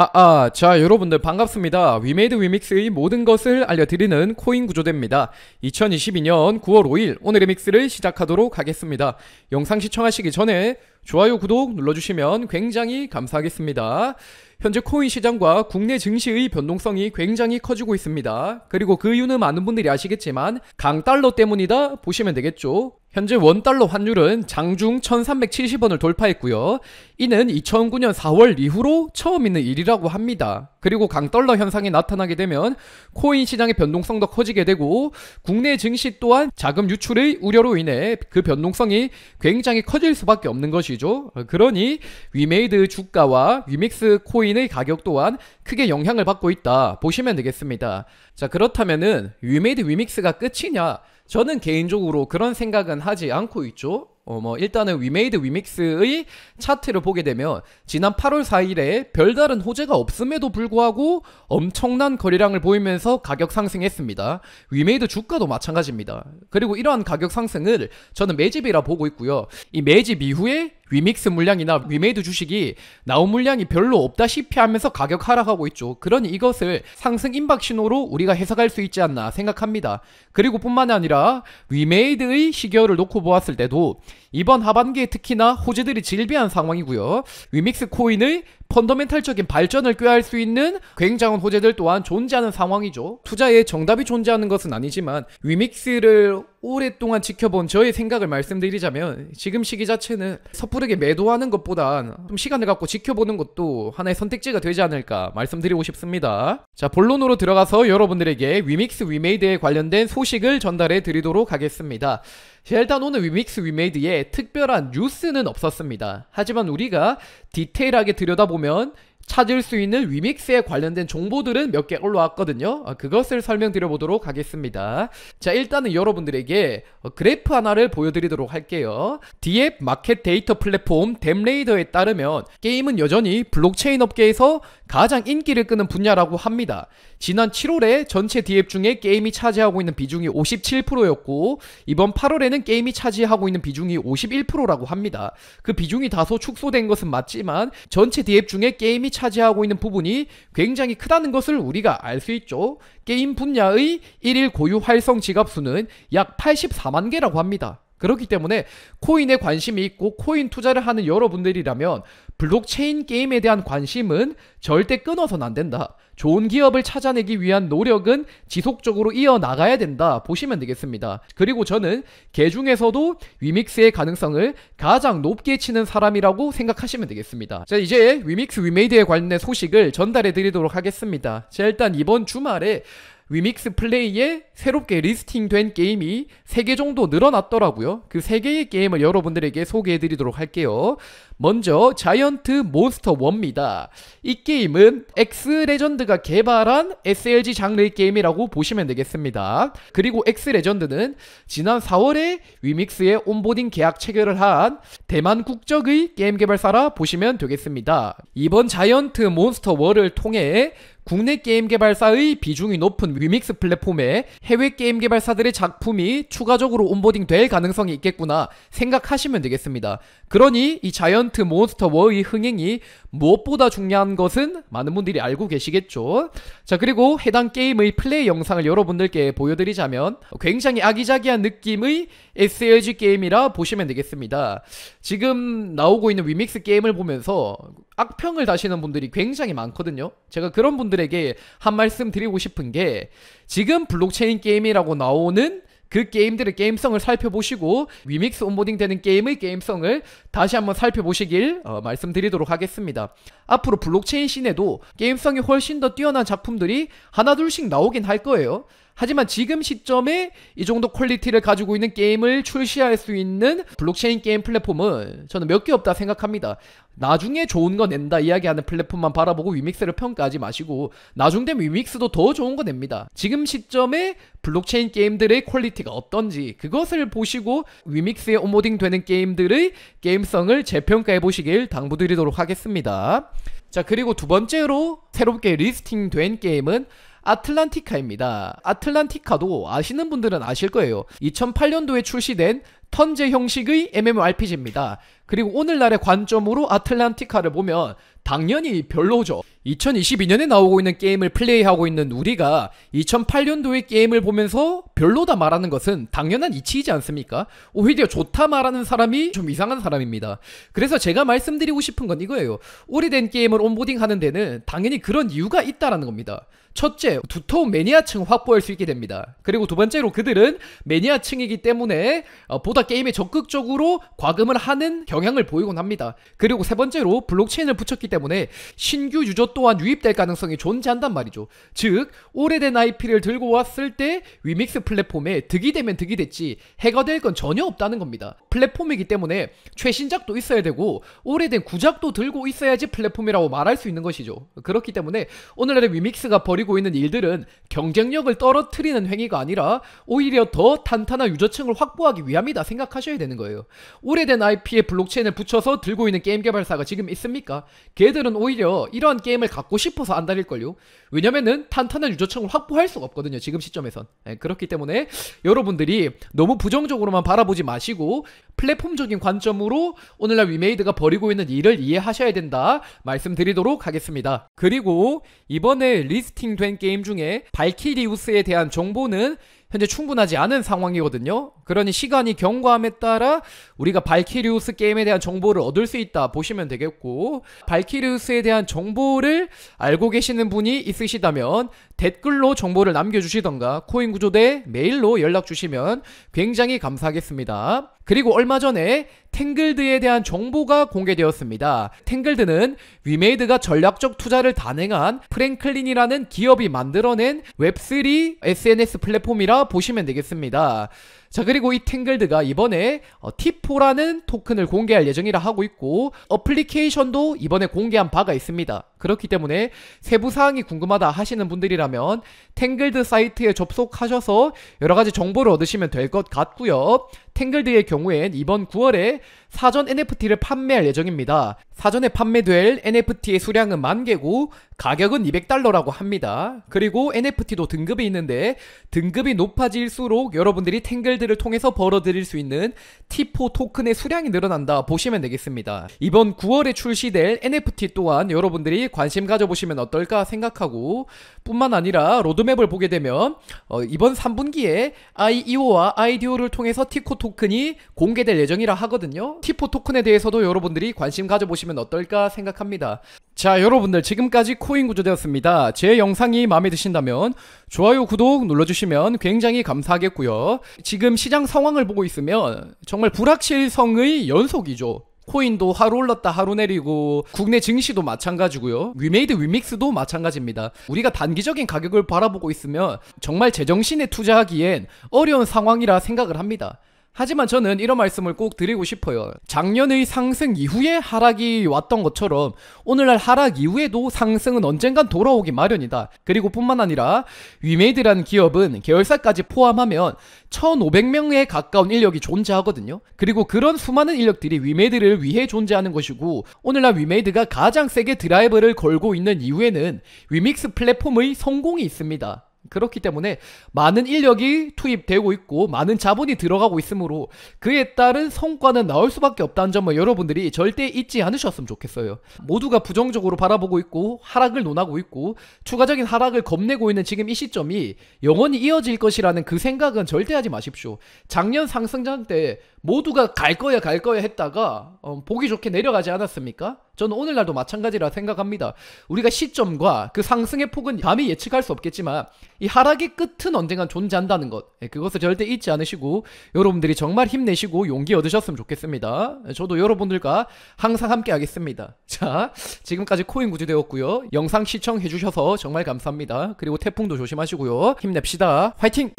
아, 아, 자, 여러분들 반갑습니다. 위메이드 위믹스의 모든 것을 알려드리는 코인 구조대입니다. 2022년 9월 5일 오늘의 믹스를 시작하도록 하겠습니다. 영상 시청하시기 전에 좋아요, 구독 눌러주시면 굉장히 감사하겠습니다. 현재 코인 시장과 국내 증시의 변동성이 굉장히 커지고 있습니다. 그리고 그 이유는 많은 분들이 아시겠지만 강달러 때문이다 보시면 되겠죠. 현재 원달러 환율은 장중 1370원을 돌파했고요. 이는 2009년 4월 이후로 처음 있는 일이라고 합니다. 그리고 강달러 현상이 나타나게 되면 코인 시장의 변동성도 커지게 되고 국내 증시 또한 자금 유출의 우려로 인해 그 변동성이 굉장히 커질 수밖에 없는 것이죠. 말이죠. 그러니 위메이드 주가와 위믹스 코인의 가격 또한 크게 영향을 받고 있다 보시면 되겠습니다. 자 그렇다면은 위메이드 위믹스가 끝이냐? 저는 개인적으로 그런 생각은 하지 않고 있죠. 어뭐 일단은 위메이드 위믹스의 차트를 보게 되면 지난 8월 4일에 별다른 호재가 없음에도 불구하고 엄청난 거래량을 보이면서 가격 상승했습니다. 위메이드 주가도 마찬가지입니다. 그리고 이러한 가격 상승을 저는 매집이라 보고 있고요. 이 매집 이후에 위믹스 물량이나 위메이드 주식이 나온 물량이 별로 없다시피 하면서 가격 하락하고 나고 있죠. 그러니 이것을 상승 임박 신호로 우리가 해석할 수 있지 않나 생각합니다. 그리고 뿐만 아니라 위메이드의 시계열을 놓고 보았을 때도 이번 하반기에 특히나 호재들이 질비한 상황이고요. 위믹스 코인의 펀더멘탈적인 발전을 꾀할 수 있는 굉장한 호재들 또한 존재하는 상황이죠. 투자에 정답이 존재하는 것은 아니지만 위믹스를 오랫동안 지켜본 저의 생각을 말씀드리자면 지금 시기 자체는 섣부르게 매도하는 것보단 좀 시간을 갖고 지켜보는 것도 하나의 선택지가 되지 않을까 말씀드리고 싶습니다. 자 본론으로 들어가서 여러분들에게 위믹스 위메이드에 관련된 소식을 전달해 드리도록 하겠습니다. 일단 오늘 위믹스 위메이드에 특별한 뉴스는 없었습니다. 하지만 우리가 디테일하게 들여다보면 보면 찾을 수 있는 위믹스에 관련된 정보들은 몇 개 올라왔거든요 어, 그것을 설명드려 보도록 하겠습니다 자 일단은 여러분들에게 어, 그래프 하나를 보여드리도록 할게요 디앱 마켓 데이터 플랫폼 댐레이더에 따르면 게임은 여전히 블록체인 업계에서 가장 인기를 끄는 분야라고 합니다 지난 7월에 전체 디앱 중에 게임이 차지하고 있는 비중이 57%였고 이번 8월에는 게임이 차지하고 있는 비중이 51%라고 합니다 그 비중이 다소 축소된 것은 맞지만 전체 디앱 중에 게임이 차지하고 있는 부분이 굉장히 크다는 것을 우리가 알 수 있죠. 게임 분야의 1일 고유 활성 지갑수는 약 84만 개라고 합니다. 그렇기 때문에 코인에 관심이 있고 코인 투자를 하는 여러분들이라면 블록체인 게임에 대한 관심은 절대 끊어서는 안 된다. 좋은 기업을 찾아내기 위한 노력은 지속적으로 이어나가야 된다 보시면 되겠습니다. 그리고 저는 개 중에서도 위믹스의 가능성을 가장 높게 치는 사람이라고 생각하시면 되겠습니다. 자 이제 위믹스 위메이드에 관련된 소식을 전달해 드리도록 하겠습니다. 자 일단 이번 주말에 위믹스 플레이에 새롭게 리스팅된 게임이 3개 정도 늘어났더라고요. 그 3개의 게임을 여러분들에게 소개해드리도록 할게요. 먼저 자이언트 몬스터 1입니다. 이 게임은 엑스레전드가 개발한 SLG 장르의 게임이라고 보시면 되겠습니다. 그리고 엑스레전드는 지난 4월에 위믹스의 온보딩 계약 체결을 한 대만 국적의 게임 개발사라 보시면 되겠습니다. 이번 자이언트 몬스터 1을 통해 국내 게임 개발사의 비중이 높은 위믹스 플랫폼에 해외 게임 개발사들의 작품이 추가적으로 온보딩 될 가능성이 있겠구나 생각하시면 되겠습니다. 그러니 이 자이언트 자이언트 몬스터 워의 흥행이 무엇보다 중요한 것은 많은 분들이 알고 계시겠죠. 자, 그리고 해당 게임의 플레이 영상을 여러분들께 보여드리자면 굉장히 아기자기한 느낌의 SLG 게임이라 보시면 되겠습니다. 지금 나오고 있는 위믹스 게임을 보면서 악평을 다시는 분들이 굉장히 많거든요. 제가 그런 분들에게 한 말씀 드리고 싶은 게 지금 블록체인 게임이라고 나오는 그 게임들의 게임성을 살펴보시고 위믹스 온보딩 되는 게임의 게임성을 다시 한번 살펴보시길 어, 말씀드리도록 하겠습니다. 앞으로 블록체인 씬에도 게임성이 훨씬 더 뛰어난 작품들이 하나둘씩 나오긴 할 거예요. 하지만 지금 시점에 이 정도 퀄리티를 가지고 있는 게임을 출시할 수 있는 블록체인 게임 플랫폼은 저는 몇 개 없다 생각합니다. 나중에 좋은 거 낸다 이야기하는 플랫폼만 바라보고 위믹스를 평가하지 마시고 나중 된 위믹스도 더 좋은 거 냅니다. 지금 시점에 블록체인 게임들의 퀄리티가 어떤지 그것을 보시고 위믹스에 오모딩 되는 게임들의 게임성을 재평가해 보시길 당부드리도록 하겠습니다. 자 그리고 두 번째로 새롭게 리스팅된 게임은 아틀란티카입니다. 아틀란티카도 아시는 분들은 아실 거예요. 2008년도에 출시된 턴제 형식의 MMORPG입니다. 그리고 오늘날의 관점으로 아틀란티카를 보면 당연히 별로죠. 2022년에 나오고 있는 게임을 플레이하고 있는 우리가 2008년도의 게임을 보면서 별로다 말하는 것은 당연한 이치이지 않습니까? 오히려 좋다 말하는 사람이 좀 이상한 사람입니다. 그래서 제가 말씀드리고 싶은 건 이거예요. 오래된 게임을 온보딩 하는 데는 당연히 그런 이유가 있다라는 겁니다. 첫째, 두터운 매니아층 확보할 수 있게 됩니다. 그리고 두 번째로 그들은 매니아층이기 때문에 어, 보다 게임에 적극적으로 과금을 하는 경향을 보이곤 합니다. 그리고 세 번째로 블록체인을 붙였기 때문에 신규 유저 또한 유입될 가능성이 존재한단 말이죠. 즉, 오래된 IP를 들고 왔을 때 위믹스 플랫폼에 득이 되면 득이 됐지 해가 될 건 전혀 없다는 겁니다. 플랫폼이기 때문에 최신작도 있어야 되고 오래된 구작도 들고 있어야지 플랫폼이라고 말할 수 있는 것이죠. 그렇기 때문에 오늘날의 위믹스가 버리고 벌이고 있는 일들은 경쟁력을 떨어뜨리는 행위가 아니라 오히려 더 탄탄한 유저층을 확보하기 위함이다 생각하셔야 되는 거예요. 오래된 IP에 블록체인을 붙여서 들고 있는 게임 개발사가 지금 있습니까? 걔들은 오히려 이러한 게임을 갖고 싶어서 안달일걸요 왜냐면은 탄탄한 유저층을 확보할 수가 없거든요. 지금 시점에선. 네, 그렇기 때문에 여러분들이 너무 부정적으로만 바라보지 마시고 플랫폼적인 관점으로 오늘날 위메이드가 벌이고 있는 일을 이해하셔야 된다 말씀드리도록 하겠습니다. 그리고 이번에 리스팅 리킹된 게임 중에 발키리우스에 대한 정보는 현재 충분하지 않은 상황이거든요. 그러니 시간이 경과함에 따라 우리가 발키리우스 게임에 대한 정보를 얻을 수 있다 보시면 되겠고 발키리우스에 대한 정보를 알고 계시는 분이 있으시다면 댓글로 정보를 남겨주시던가 코인구조대 메일로 연락 주시면 굉장히 감사하겠습니다. 그리고 얼마 전에 탱글드에 대한 정보가 공개되었습니다. 탱글드는 위메이드가 전략적 투자를 단행한 프랭클린이라는 기업이 만들어낸 웹3 SNS 플랫폼이라 보시면 되겠습니다. 자 그리고 이 탱글드가 이번에 T4라는 어, 토큰을 공개할 예정이라 하고 있고 어플리케이션도 이번에 공개한 바가 있습니다. 그렇기 때문에 세부 사항이 궁금하다 하시는 분들이라면 탱글드 사이트에 접속하셔서 여러 가지 정보를 얻으시면 될 것 같고요. 탱글드의 경우엔 이번 9월에 사전 NFT를 판매할 예정입니다. 사전에 판매될 NFT의 수량은 만 개고 가격은 200달러라고 합니다. 그리고 NFT도 등급이 있는데 등급이 높아질수록 여러분들이 탱글들을 통해서 벌어들일 수 있는 T4 토큰의 수량이 늘어난다 보시면 되겠습니다. 이번 9월에 출시될 NFT 또한 여러분들이 관심 가져보시면 어떨까 생각하고 뿐만 아니라 로드맵을 보게 되면 어, 이번 3분기에 IEO와 IDO를 통해서 T4 토큰이 공개될 예정이라 하거든요. T4 토큰에 대해서도 여러분들이 관심 가져보시면 어떨까 생각합니다. 자 여러분들 지금까지 코인 구조되었습니다. 제 영상이 마음에 드신다면 좋아요 구독 눌러주시면 굉장히 감사하겠고요. 지금 시장 상황을 보고 있으면 정말 불확실성의 연속이죠. 코인도 하루 올랐다 하루 내리고 국내 증시도 마찬가지고요. 위메이드 위믹스도 마찬가지입니다. 우리가 단기적인 가격을 바라보고 있으면 정말 제정신에 투자하기엔 어려운 상황이라 생각을 합니다. 하지만 저는 이런 말씀을 꼭 드리고 싶어요. 작년의 상승 이후에 하락이 왔던 것처럼 오늘날 하락 이후에도 상승은 언젠간 돌아오기 마련이다. 그리고 뿐만 아니라 위메이드라는 기업은 계열사까지 포함하면 1,500명에 가까운 인력이 존재하거든요. 그리고 그런 수많은 인력들이 위메이드를 위해 존재하는 것이고 오늘날 위메이드가 가장 세게 드라이브를 걸고 있는 이유에는 위믹스 플랫폼의 성공이 있습니다. 그렇기 때문에 많은 인력이 투입되고 있고 많은 자본이 들어가고 있으므로 그에 따른 성과는 나올 수밖에 없다는 점을 여러분들이 절대 잊지 않으셨으면 좋겠어요. 모두가 부정적으로 바라보고 있고 하락을 논하고 있고 추가적인 하락을 겁내고 있는 지금 이 시점이 영원히 이어질 것이라는 그 생각은 절대 하지 마십시오. 작년 상승장 때 모두가 갈 거야 갈 거야 했다가 어, 보기 좋게 내려가지 않았습니까? 저는 오늘날도 마찬가지라 생각합니다. 우리가 시점과 그 상승의 폭은 감히 예측할 수 없겠지만 이 하락의 끝은 언젠간 존재한다는 것 예, 그것을 절대 잊지 않으시고 여러분들이 정말 힘내시고 용기 얻으셨으면 좋겠습니다. 저도 여러분들과 항상 함께 하겠습니다. 자 지금까지 코인 구조 되었고요. 영상 시청해주셔서 정말 감사합니다. 그리고 태풍도 조심하시고요. 힘냅시다. 화이팅!